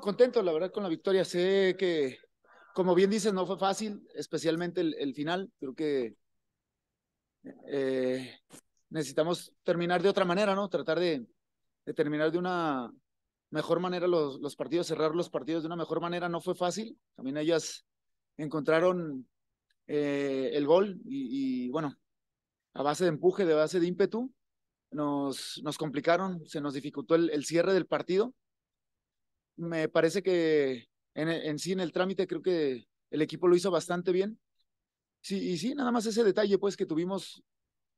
contento, la verdad, con la victoria. Sé que, como bien dices, no fue fácil, especialmente el, final. Creo que eh, necesitamos terminar de otra manera, ¿no? Tratar de, terminar de una mejor manera los, partidos, cerrar los partidos de una mejor manera. No fue fácil. También ellas encontraron eh, el gol y, bueno, a base de empuje, de base de ímpetu, nos, nos complicaron, se nos dificultó el cierre del partido me parece que en, sí, en el trámite, creo que el equipo lo hizo bastante bien. Sí, y sí, nada más ese detalle, pues, que tuvimos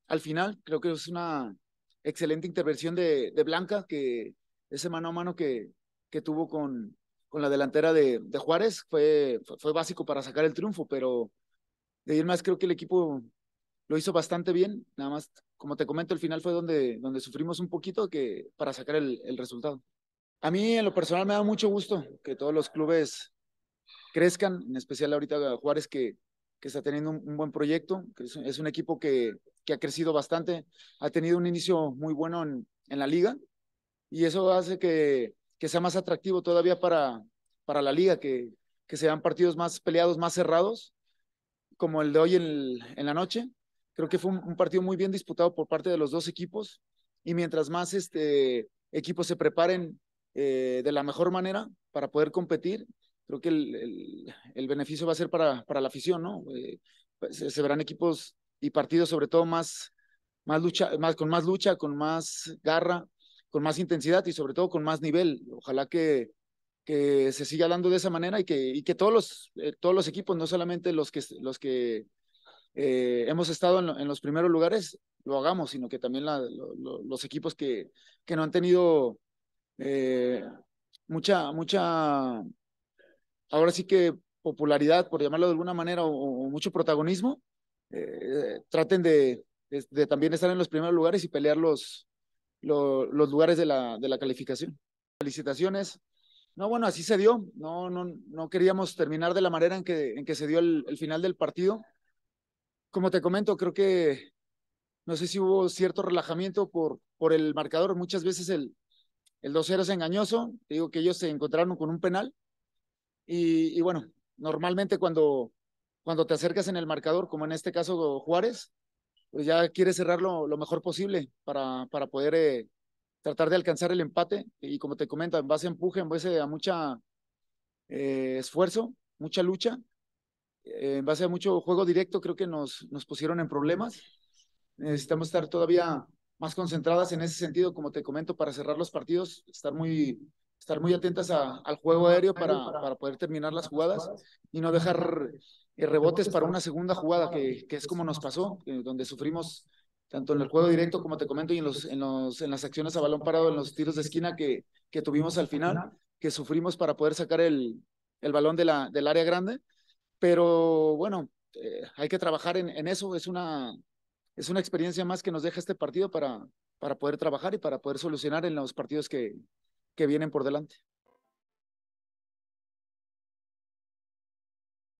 al final, creo que es una excelente intervención de, de Blanca, que ese mano a mano que, que tuvo con, con la delantera de, Juárez fue, fue básico para sacar el triunfo, pero de ir más creo que el equipo lo hizo bastante bien, nada más, como te comento, el final fue donde, donde sufrimos un poquito que, para sacar el resultado. A mí en lo personal me da mucho gusto que todos los clubes crezcan, en especial ahorita Juárez que, está teniendo un, buen proyecto, es, un equipo que, ha crecido bastante, ha tenido un inicio muy bueno en, la liga y eso hace que, sea más atractivo todavía para, la liga, que, sean partidos más peleados, más cerrados, como el de hoy en, la noche. Creo que fue un, partido muy bien disputado por parte de los dos equipos y mientras más este, equipos se preparen eh, de la mejor manera para poder competir. Creo que el, beneficio va a ser para, para la afición, ¿no? Eh, pues, se, verán equipos y partidos sobre todo más, más lucha, más, con más lucha, con más garra, con más intensidad y sobre todo con más nivel. Ojalá que, que se siga dando de esa manera y que, y que todos, los, eh, todos los equipos, no solamente los que, los que hemos estado en, los primeros lugares, lo hagamos, sino que también los equipos que, que no han tenido eh, mucha, mucha, ahora sí que popularidad, por llamarlo de alguna manera, o, mucho protagonismo, eh, traten de, de, también estar en los primeros lugares y pelear los, los, lugares de la, de la calificación. Felicitaciones. No, bueno, así se dio. No, no, no queríamos terminar de la manera en que, en que se dio el, el, final del partido. Como te comento, creo que no sé si hubo cierto relajamiento por, por el marcador. Muchas veces el, el 2-0 es engañoso, digo que ellos se encontraron con un penal y, bueno, normalmente cuando, cuando te acercas en el marcador, como en este caso Juárez, pues ya quieres cerrarlo lo mejor posible para, para poder eh, tratar de alcanzar el empate y como te comento, en base a empuje, en base a mucha eh, esfuerzo, mucha lucha, eh, en base a mucho juego directo, creo que nos, nos pusieron en problemas. Necesitamos estar todavía más concentradas en ese sentido, como te comento, para cerrar los partidos, estar muy, estar muy atentas al juego aéreo para, para poder terminar las jugadas y no dejar eh, rebotes para una segunda jugada, que, que es como nos pasó, eh, donde sufrimos tanto en el juego directo, como te comento, y en, los, en, los, en las acciones a balón parado, en los tiros de esquina que, que tuvimos al final, que sufrimos para poder sacar el, el balón de la, del área grande. Pero bueno, eh, hay que trabajar en, en eso, es una, es una experiencia más que nos deja este partido para, para poder trabajar y para poder solucionar en los partidos que, que vienen por delante.